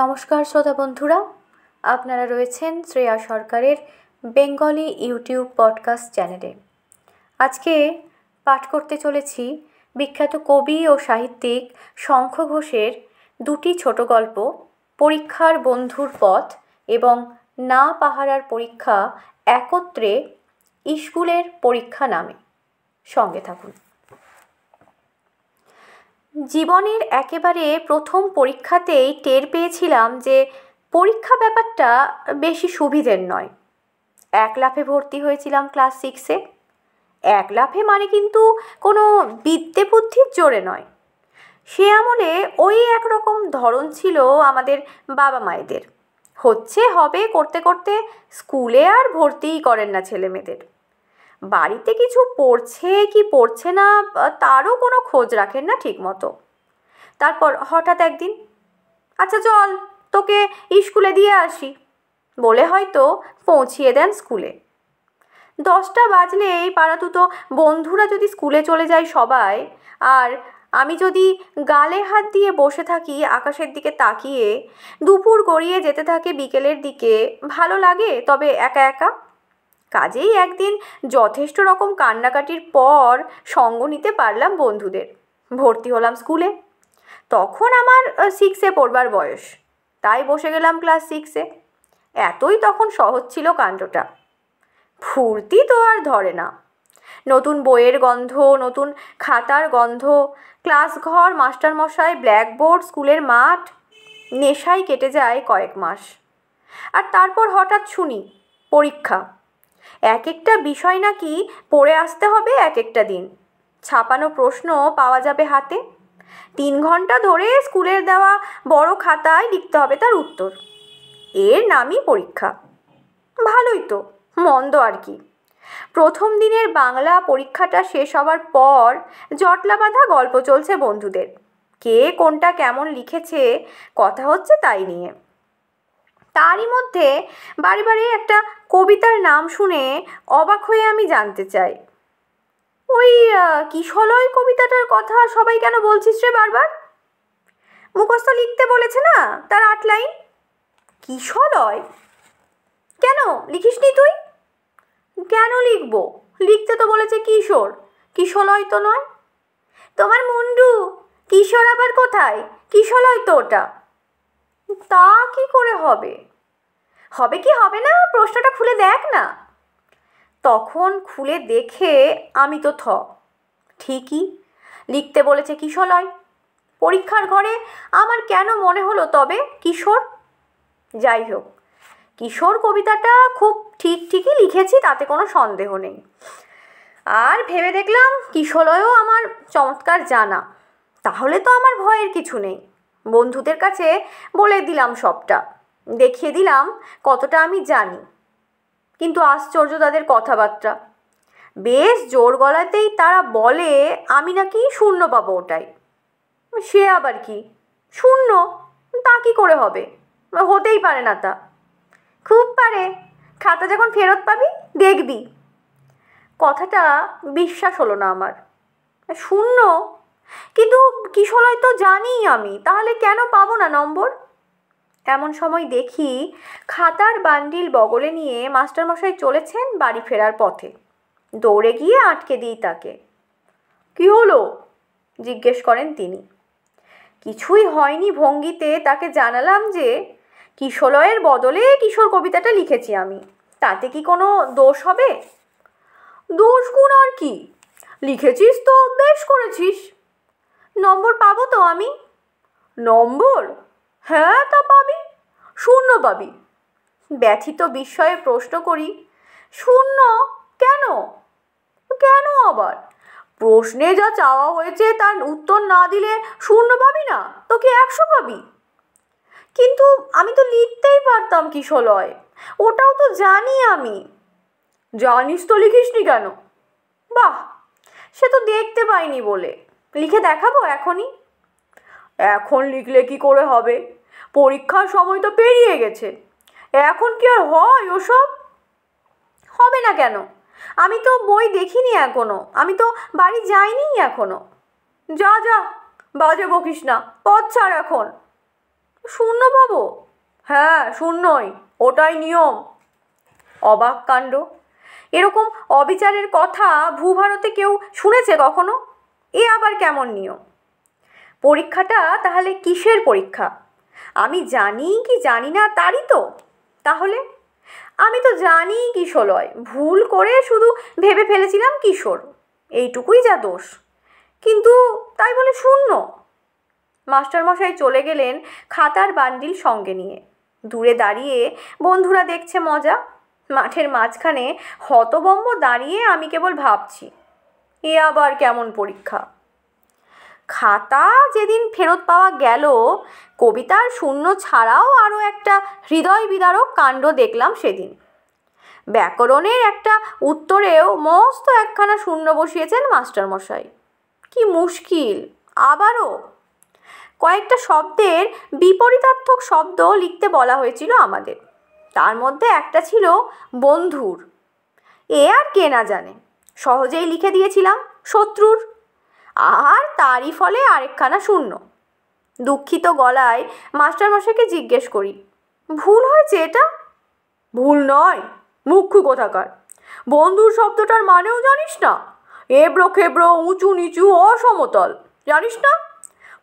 নমস্কার শ্রোতা বন্ধুরা আপনারা রয়েছেন শ্রেয়া সরকারের বেঙ্গলি ইউটিউব পডকাস্ট চ্যানেলে আজকে পাঠ করতে চলেছি বিখ্যাত কবি ও সাহিত্যিক শঙ্খ ঘোষের দুটি ছোট গল্প পরীক্ষার বন্ধুর পথ এবং না পাহারার পরীক্ষা একত্রে স্কুলের পরীক্ষা নামে সঙ্গে থাকুন জীবনের একেবারে প্রথম পরীক্ষাতেই টের পেয়েছিলাম যে পরীক্ষা ব্যাপারটা বেশি সুবিধের নয় এক লাফে ভর্তি হয়েছিলাম ক্লাস সিক্সে এক লাফে মানে কিন্তু কোনো বিদ্যে বুদ্ধির জোরে নয় সে আমলে ওই একরকম ধরন ছিল আমাদের বাবা মায়েদের হচ্ছে হবে করতে করতে স্কুলে আর ভর্তিই করেন না ছেলেমেয়েদের বাড়িতে কিছু পড়ছে কি পড়ছে না তারও কোনো খোঁজ রাখেন না ঠিকমতো তারপর হঠাৎ একদিন আচ্ছা চল তোকে স্কুলে দিয়ে আসি বলে হয়তো পৌঁছিয়ে দেন স্কুলে দশটা বাজলে এই পাড়াতুতো বন্ধুরা যদি স্কুলে চলে যায় সবাই আর আমি যদি গালে হাত দিয়ে বসে থাকি আকাশের দিকে তাকিয়ে দুপুর গড়িয়ে যেতে থাকে বিকেলের দিকে ভালো লাগে তবে একা একা কাজেই একদিন যথেষ্ট রকম কান্নাকাটির পর সঙ্গ নিতে পারলাম বন্ধুদের ভর্তি হলাম স্কুলে তখন আমার সিক্সে পড়বার বয়স তাই বসে গেলাম ক্লাস সিক্সে এতই তখন সহজ ছিল কাণ্ডটা ফুর্তি তো আর ধরে না নতুন বইয়ের গন্ধ নতুন খাতার গন্ধ ক্লাস ঘর মাস্টারমশাই ব্ল্যাকবোর্ড স্কুলের মাঠ নেশায় কেটে যায় কয়েক মাস আর তারপর হঠাৎ শুনি পরীক্ষা এক একটা বিষয় নাকি পড়ে আসতে হবে এক একটা দিন ছাপানো প্রশ্ন পাওয়া যাবে হাতে তিন ঘন্টা ধরে স্কুলের দেওয়া বড় খাতায় লিখতে হবে তার উত্তর এর নামই পরীক্ষা ভালোই তো মন্দ আর কি প্রথম দিনের বাংলা পরীক্ষাটা শেষ হওয়ার পর জটলা বাঁধা গল্প চলছে বন্ধুদের কে কোনটা কেমন লিখেছে কথা হচ্ছে তাই নিয়ে তারই মধ্যে বারে বারে একটা কবিতার নাম শুনে অবাক হয়ে আমি জানতে চাই ওই কিশলয় কবিতাটার কথা সবাই কেন বলছিস রে বারবার মুখস্থ লিখতে বলেছে না তার আট লাইন কিশলয় কেন লিখিসনি তুই কেন লিখবো লিখতে তো বলেছে কিশোর কিশলয় তো নয় তোমার মুন্ডু কিশোর আবার কোথায় কিশলয় তো ওটা তা কি করে হবে হবে কি হবে না প্রশ্নটা খুলে দেখ না তখন খুলে দেখে আমি তো থ ঠিকই লিখতে বলেছে কিশলয় পরীক্ষার ঘরে আমার কেন মনে হলো তবে কিশোর যাই হোক কিশোর কবিতাটা খুব ঠিক ঠিকই লিখেছি তাতে কোনো সন্দেহ নেই আর ভেবে দেখলাম কিশলয়ও আমার চমৎকার জানা তাহলে তো আমার ভয়ের কিছু নেই বন্ধুদের কাছে বলে দিলাম সবটা দেখিয়ে দিলাম কতটা আমি জানি কিন্তু আশ্চর্য তাদের কথাবার্তা বেশ জোর গলাতেই তারা বলে আমি নাকি শূন্য পাবো ওটাই সে আবার কি শূন্য তা কি করে হবে হতেই পারে না তা খুব পারে খাতা যখন ফেরত পাবি দেখবি কথাটা বিশ্বাস হলো না আমার শূন্য কিন্তু কিশোরয় তো জানি আমি তাহলে কেন পাবো না নম্বর এমন সময় দেখি খাতার বান্ডিল বগলে নিয়ে মাস্টারমশাই চলেছেন বাড়ি ফেরার পথে দৌড়ে গিয়ে আটকে দিই তাকে কি হলো জিজ্ঞেস করেন তিনি কিছুই হয়নি ভঙ্গিতে তাকে জানালাম যে কিশোলয়ের বদলে কিশোর কবিতাটা লিখেছি আমি তাতে কি কোনো দোষ হবে দোষ গুণ আর কি লিখেছিস তো বেশ করেছিস নম্বর পাবো তো আমি নম্বর হ্যাঁ তা পাবি শূন্য পাবি ব্যথিত বিস্ময়ে প্রশ্ন করি শূন্য কেন কেন আবার প্রশ্নে যা চাওয়া হয়েছে তার উত্তর না দিলে শূন্য পাবি না তো কি একশো পাবি কিন্তু আমি তো লিখতেই পারতাম কিশলয় ওটাও তো জানি আমি জানিস তো লিখিসনি কেন বাহ সে তো দেখতে পাইনি বলে লিখে দেখাবো এখনই এখন লিখলে কি করে হবে পরীক্ষার সময় তো পেরিয়ে গেছে এখন কি আর হয় ওসব হবে না কেন আমি তো বই দেখিনি এখনও আমি তো বাড়ি যাইনি এখনও যা যা বাজে বকিস না পথ ছাড় এখন শূন্য পাবো হ্যাঁ শূন্যই ওটাই নিয়ম অবাক কাণ্ড এরকম অবিচারের কথা ভূভারতে কেউ শুনেছে কখনো এ আবার কেমন নিয়ম পরীক্ষাটা তাহলে কিসের পরীক্ষা আমি জানি কি জানি না তারই তো তাহলে আমি তো জানি কিশোলয় ভুল করে শুধু ভেবে ফেলেছিলাম কিশোর এইটুকুই যা দোষ কিন্তু তাই বলে শূন্য মাস্টারমশাই চলে গেলেন খাতার বান্ডিল সঙ্গে নিয়ে দূরে দাঁড়িয়ে বন্ধুরা দেখছে মজা মাঠের মাঝখানে হতবম্ব দাঁড়িয়ে আমি কেবল ভাবছি এ আবার কেমন পরীক্ষা খাতা যেদিন ফেরত পাওয়া গেল কবিতার শূন্য ছাড়াও আরও একটা হৃদয় বিদারক কাণ্ড দেখলাম সেদিন ব্যাকরণের একটা উত্তরেও মস্ত একখানা শূন্য বসিয়েছেন মাস্টারমশাই কি মুশকিল আবারও কয়েকটা শব্দের বিপরীতার্থক শব্দ লিখতে বলা হয়েছিল আমাদের তার মধ্যে একটা ছিল বন্ধুর এ আর কে না জানে সহজেই লিখে দিয়েছিলাম শত্রুর আর তারই ফলে আরেকখানা শূন্য দুঃখিত গলায় মাস্টারমশাইকে জিজ্ঞেস করি ভুল হয়েছে এটা ভুল নয় মুখ্য কোথাকার বন্ধুর শব্দটার মানেও জানিস না এবড়ো খেবড়ো উঁচু নিচু অসমতল জানিস না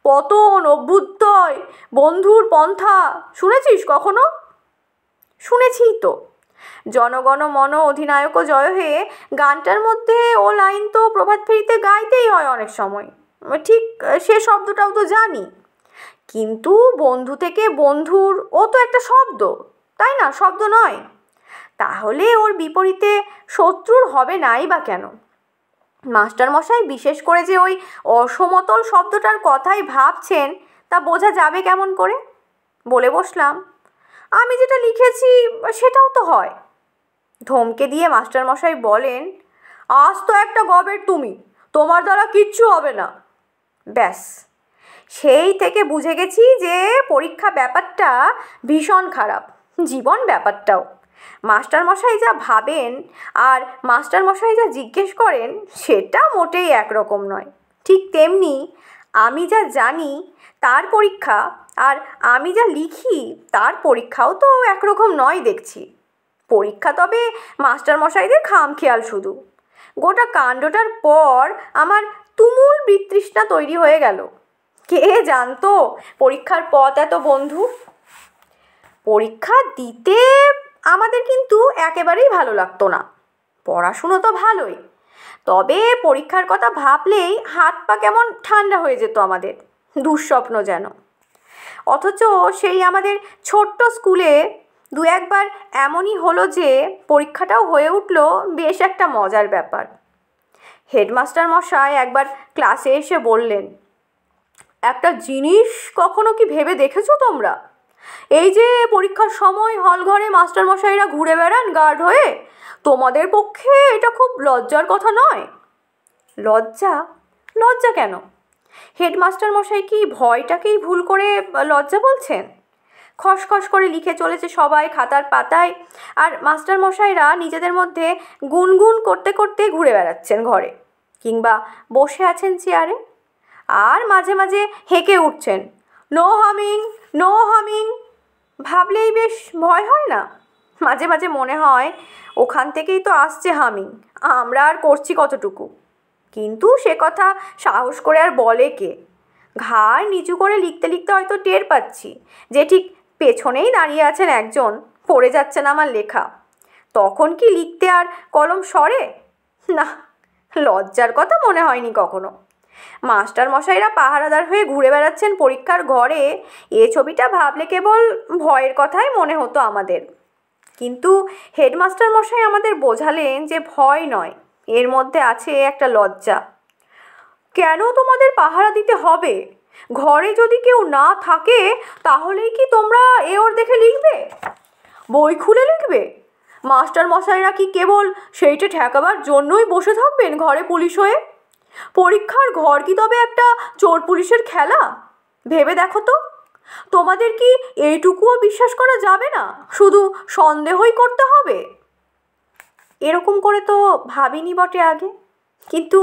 পতন অভ্যুদয় বন্ধুর পন্থা শুনেছিস কখনো শুনেছি তো জনগণ মন অধিনায়ক জয় হয়ে গানটার মধ্যে ও লাইন তো প্রভাত ফেরিতে গাইতেই হয় অনেক সময় ঠিক সে শব্দটাও তো জানি কিন্তু বন্ধু থেকে বন্ধুর ও তো একটা শব্দ তাই না শব্দ নয় তাহলে ওর বিপরীতে শত্রুর হবে নাই বা কেন মাস্টারমশাই বিশেষ করে যে ওই অসমতল শব্দটার কথাই ভাবছেন তা বোঝা যাবে কেমন করে বলে বসলাম আমি যেটা লিখেছি সেটাও তো হয় ধমকে দিয়ে মাস্টারমশাই বলেন আজ তো একটা গবের তুমি তোমার দ্বারা কিচ্ছু হবে না ব্যাস সেই থেকে বুঝে গেছি যে পরীক্ষা ব্যাপারটা ভীষণ খারাপ জীবন ব্যাপারটাও মাস্টারমশাই যা ভাবেন আর মাস্টারমশাই যা জিজ্ঞেস করেন সেটা মোটেই একরকম নয় ঠিক তেমনি আমি যা জানি তার পরীক্ষা আর আমি যা লিখি তার পরীক্ষাও তো একরকম নয় দেখছি পরীক্ষা তবে মাস্টারমশাইদের খামখেয়াল শুধু গোটা কাণ্ডটার পর আমার তুমুল বিতৃষ্ণা তৈরি হয়ে গেল কে জানতো পরীক্ষার পথ এত বন্ধু পরীক্ষা দিতে আমাদের কিন্তু একেবারেই ভালো লাগতো না পড়াশুনো তো ভালোই তবে পরীক্ষার কথা ভাবলেই হাত পা কেমন ঠান্ডা হয়ে যেত আমাদের দুঃস্বপ্ন যেন অথচ সেই আমাদের ছোট্ট স্কুলে দু একবার এমনই হলো যে পরীক্ষাটাও হয়ে উঠল বেশ একটা মজার ব্যাপার হেডমাস্টার মশাই একবার ক্লাসে এসে বললেন একটা জিনিস কখনো কি ভেবে দেখেছো তোমরা এই যে পরীক্ষার সময় হলঘরে মাস্টারমশাইরা ঘুরে বেড়ান গার্ড হয়ে তোমাদের পক্ষে এটা খুব লজ্জার কথা নয় লজ্জা লজ্জা কেন হেডমাস্টার মশাই কি ভয়টাকেই ভুল করে লজ্জা বলছেন খসখস করে লিখে চলেছে সবাই খাতার পাতায় আর মাস্টার মশাইরা নিজেদের মধ্যে গুনগুন করতে করতে ঘুরে বেড়াচ্ছেন ঘরে কিংবা বসে আছেন চেয়ারে আর মাঝে মাঝে হেঁকে উঠছেন নো হামিং নো হামিং ভাবলেই বেশ ভয় হয় না মাঝে মাঝে মনে হয় ওখান থেকেই তো আসছে হামিং আমরা আর করছি কতটুকু কিন্তু সে কথা সাহস করে আর বলে কে ঘাড় নিচু করে লিখতে লিখতে হয়তো টের পাচ্ছি যে ঠিক পেছনেই দাঁড়িয়ে আছেন একজন পড়ে যাচ্ছেন আমার লেখা তখন কি লিখতে আর কলম সরে না লজ্জার কথা মনে হয়নি কখনো মাস্টার মশাইরা পাহারাদার হয়ে ঘুরে বেড়াচ্ছেন পরীক্ষার ঘরে এ ছবিটা ভাবলে কেবল ভয়ের কথাই মনে হতো আমাদের কিন্তু হেডমাস্টার মশাই আমাদের বোঝালেন যে ভয় নয় এর মধ্যে আছে একটা লজ্জা কেন তোমাদের পাহারা দিতে হবে ঘরে যদি কেউ না থাকে তাহলেই কি তোমরা এ ওর দেখে লিখবে বই খুলে লিখবে মাস্টার মশাইরা কি কেবল সেইটা ঠেকাবার জন্যই বসে থাকবেন ঘরে পুলিশ হয়ে পরীক্ষার ঘর কি তবে একটা চোর পুলিশের খেলা ভেবে দেখো তো তোমাদের কি এইটুকুও বিশ্বাস করা যাবে না শুধু সন্দেহই করতে হবে এরকম করে তো ভাবিনি বটে আগে কিন্তু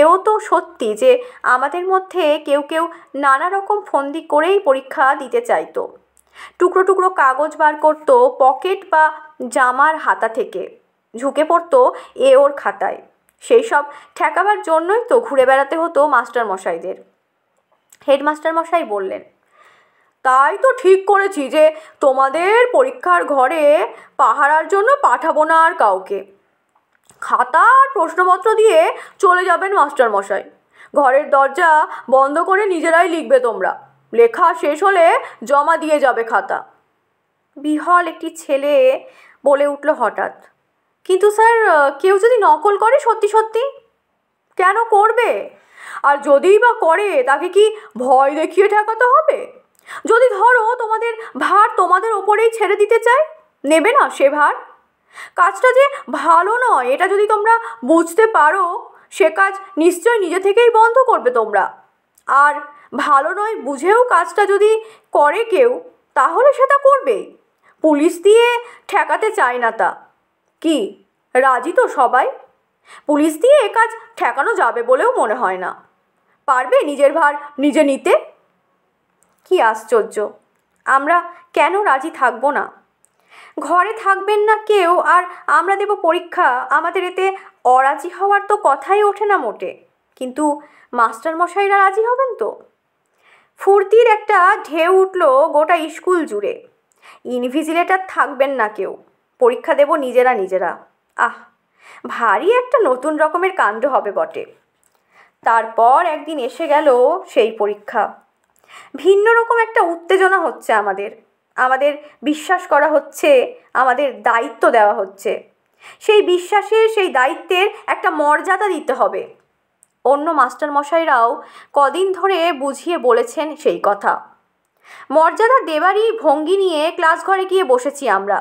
এও তো সত্যি যে আমাদের মধ্যে কেউ কেউ নানা রকম ফন্দি করেই পরীক্ষা দিতে চাইতো টুকরো টুকরো কাগজ বার করত পকেট বা জামার হাতা থেকে ঝুঁকে পড়ত এ ওর খাতায় সেই সব ঠেকাবার জন্যই তো ঘুরে বেড়াতে হতো মাস্টার মশাইদের হেডমাস্টার মশাই বললেন তাই তো ঠিক করেছি যে তোমাদের পরীক্ষার ঘরে পাহারার জন্য পাঠাবো না আর কাউকে খাতা আর প্রশ্নপত্র দিয়ে চলে যাবেন মাস্টারমশাই ঘরের দরজা বন্ধ করে নিজেরাই লিখবে তোমরা লেখা শেষ হলে জমা দিয়ে যাবে খাতা বিহল একটি ছেলে বলে উঠল হঠাৎ কিন্তু স্যার কেউ যদি নকল করে সত্যি সত্যি কেন করবে আর যদিই বা করে তাকে কি ভয় দেখিয়ে ঠেকাতে হবে যদি ধরো তোমাদের ভার তোমাদের ওপরেই ছেড়ে দিতে চায় নেবে না সে ভার কাজটা যে ভালো নয় এটা যদি তোমরা বুঝতে পারো সে কাজ নিশ্চয় নিজে থেকেই বন্ধ করবে তোমরা আর ভালো নয় বুঝেও কাজটা যদি করে কেউ তাহলে সেটা করবে পুলিশ দিয়ে ঠেকাতে চায় না তা কি রাজি তো সবাই পুলিশ দিয়ে এ কাজ ঠেকানো যাবে বলেও মনে হয় না পারবে নিজের ভার নিজে নিতে কি আশ্চর্য আমরা কেন রাজি থাকব না ঘরে থাকবেন না কেউ আর আমরা দেব পরীক্ষা আমাদের এতে অরাজি হওয়ার তো কথাই ওঠে না মোটে কিন্তু মাস্টারমশাইরা রাজি হবেন তো ফুর্তির একটা ঢেউ উঠল গোটা স্কুল জুড়ে ইনভিজিলেটার থাকবেন না কেউ পরীক্ষা দেব নিজেরা নিজেরা আহ ভারী একটা নতুন রকমের কাণ্ড হবে বটে তারপর একদিন এসে গেল সেই পরীক্ষা ভিন্ন রকম একটা উত্তেজনা হচ্ছে আমাদের আমাদের বিশ্বাস করা হচ্ছে আমাদের দায়িত্ব দেওয়া হচ্ছে সেই বিশ্বাসের সেই দায়িত্বের একটা মর্যাদা দিতে হবে অন্য মাস্টারমশাইরাও কদিন ধরে বুঝিয়ে বলেছেন সেই কথা মর্যাদা দেবারই ভঙ্গি নিয়ে ক্লাস ঘরে গিয়ে বসেছি আমরা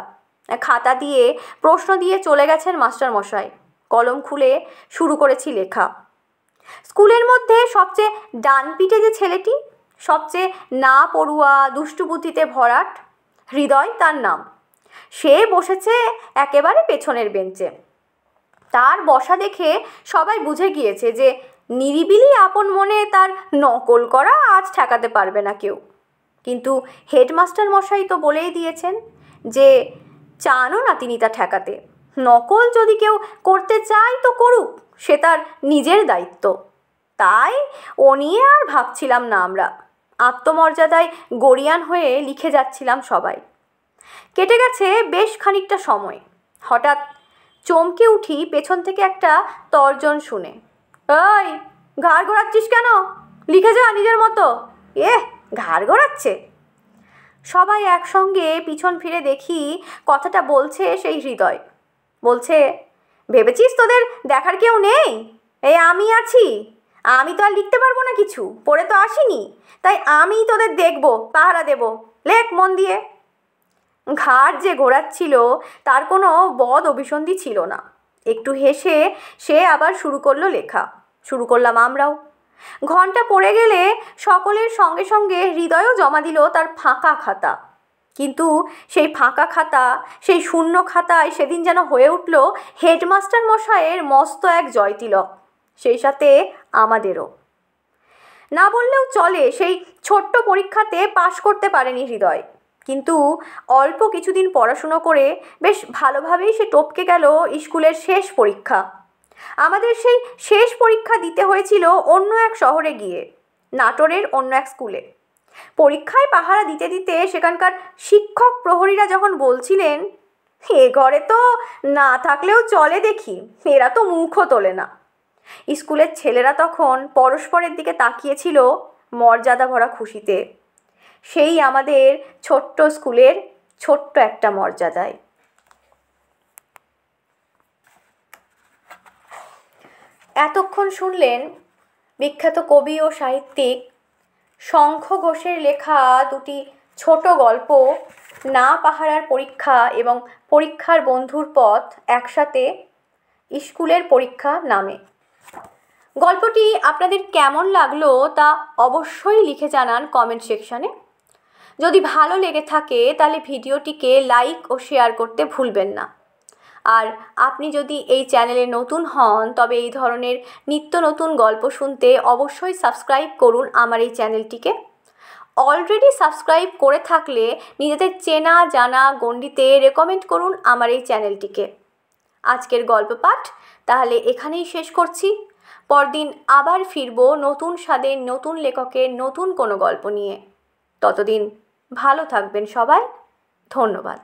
খাতা দিয়ে প্রশ্ন দিয়ে চলে গেছেন মাস্টারমশাই কলম খুলে শুরু করেছি লেখা স্কুলের মধ্যে সবচেয়ে ডানপিটে যে ছেলেটি সবচেয়ে না পড়ুয়া দুষ্টুবুদ্ধিতে ভরাট হৃদয় তার নাম সে বসেছে একেবারে পেছনের বেঞ্চে তার বসা দেখে সবাই বুঝে গিয়েছে যে নিরিবিলি আপন মনে তার নকল করা আজ ঠেকাতে পারবে না কেউ কিন্তু হেডমাস্টার মশাই তো বলেই দিয়েছেন যে চানও না তিনি তা ঠেকাতে নকল যদি কেউ করতে চায় তো করুক সে তার নিজের দায়িত্ব তাই ও নিয়ে আর ভাবছিলাম না আমরা আত্মমর্যাদায় গড়িয়ান হয়ে লিখে যাচ্ছিলাম সবাই কেটে গেছে বেশ খানিকটা সময় হঠাৎ চমকে উঠি পেছন থেকে একটা তর্জন শুনে ওই ঘাড় ঘোরাচ্ছিস কেন লিখে যা নিজের মতো এ ঘাড় ঘোরাচ্ছে সবাই একসঙ্গে পিছন ফিরে দেখি কথাটা বলছে সেই হৃদয় বলছে ভেবেছিস তোদের দেখার কেউ নেই এই আমি আছি আমি তো আর লিখতে পারবো না কিছু পড়ে তো আসিনি তাই আমি তোদের দেখব পাহারা দেব লেখ মন দিয়ে ঘাড় যে ঘোরাচ্ছিল তার কোনো বদ অভিসন্ধি ছিল না একটু হেসে সে আবার শুরু করলো লেখা শুরু করলাম আমরাও ঘন্টা পড়ে গেলে সকলের সঙ্গে সঙ্গে হৃদয়ও জমা দিল তার ফাঁকা খাতা কিন্তু সেই ফাঁকা খাতা সেই শূন্য খাতায় সেদিন যেন হয়ে উঠল হেডমাস্টার মশায়ের মস্ত এক জয়তিলক সেই সাথে আমাদেরও না বললেও চলে সেই ছোট্ট পরীক্ষাতে পাশ করতে পারেনি হৃদয় কিন্তু অল্প কিছুদিন পড়াশুনো করে বেশ ভালোভাবেই সে টপকে গেল স্কুলের শেষ পরীক্ষা আমাদের সেই শেষ পরীক্ষা দিতে হয়েছিল অন্য এক শহরে গিয়ে নাটোরের অন্য এক স্কুলে পরীক্ষায় পাহারা দিতে দিতে সেখানকার শিক্ষক প্রহরীরা যখন বলছিলেন এ ঘরে তো না থাকলেও চলে দেখি এরা তো মুখও তোলে না স্কুলের ছেলেরা তখন পরস্পরের দিকে তাকিয়েছিল মর্যাদা ভরা খুশিতে সেই আমাদের ছোট্ট স্কুলের ছোট্ট একটা মর্যাদায় এতক্ষণ শুনলেন বিখ্যাত কবি ও সাহিত্যিক শঙ্খ ঘোষের লেখা দুটি ছোট গল্প না পাহারার পরীক্ষা এবং পরীক্ষার বন্ধুর পথ একসাথে স্কুলের পরীক্ষা নামে গল্পটি আপনাদের কেমন লাগলো তা অবশ্যই লিখে জানান কমেন্ট সেকশানে যদি ভালো লেগে থাকে তাহলে ভিডিওটিকে লাইক ও শেয়ার করতে ভুলবেন না আর আপনি যদি এই চ্যানেলে নতুন হন তবে এই ধরনের নিত্য নতুন গল্প শুনতে অবশ্যই সাবস্ক্রাইব করুন আমার এই চ্যানেলটিকে অলরেডি সাবস্ক্রাইব করে থাকলে নিজেদের চেনা জানা গণ্ডিতে রেকমেন্ড করুন আমার এই চ্যানেলটিকে আজকের গল্প পাঠ তাহলে এখানেই শেষ করছি পরদিন আবার ফিরব নতুন স্বাদের নতুন লেখকের নতুন কোনো গল্প নিয়ে ততদিন ভালো থাকবেন সবাই ধন্যবাদ